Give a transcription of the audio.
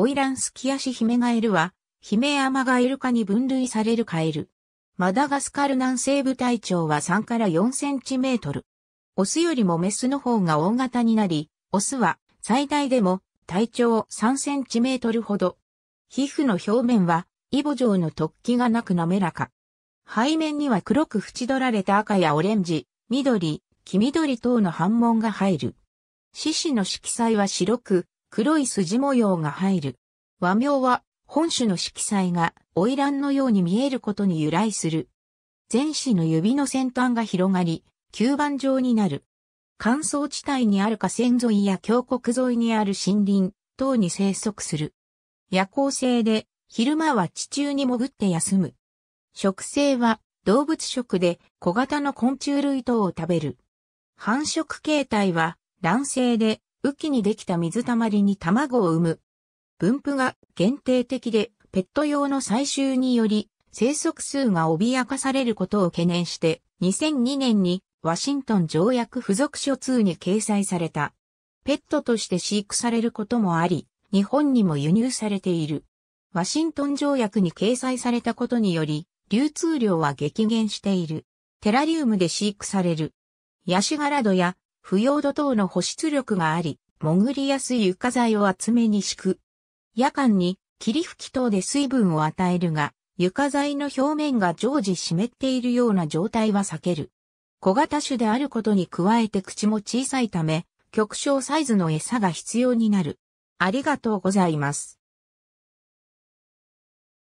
オイランスキアシヒメガエルは、ヒメアマガエル科に分類されるカエル。マダガスカル南西部体長は3から4センチメートル。オスよりもメスの方が大型になり、オスは最大でも体長3センチメートルほど。皮膚の表面はイボ状の突起がなく滑らか。背面には黒く縁取られた赤やオレンジ、緑、黄緑等の反紋が入る。獅子の色彩は白く、黒い筋模様が入る。和名は、本種の色彩が花魁のように見えることに由来する。前肢の指の先端が広がり、吸盤状になる。乾燥地帯にある河川沿いや峡谷沿いにある森林等に生息する。夜行性で、昼間は地中に潜って休む。食性は動物食で小型の昆虫類等を食べる。繁殖形態は卵性で雨季にできた水たまりに卵を産む。分布が限定的で、ペット用の採集により、生息数が脅かされることを懸念して、2002年にワシントン条約付属書2に掲載された。ペットとして飼育されることもあり、日本にも輸入されている。ワシントン条約に掲載されたことにより、流通量は激減している。テラリウムで飼育される。ヤシガラドや腐葉土等の保湿力があり、潜りやすい床材を厚めに敷く。夜間に霧吹き等で水分を与えるが、床材の表面が常時湿っているような状態は避ける。小型種であることに加えて口も小さいため、極小サイズの餌が必要になる。ありがとうございます。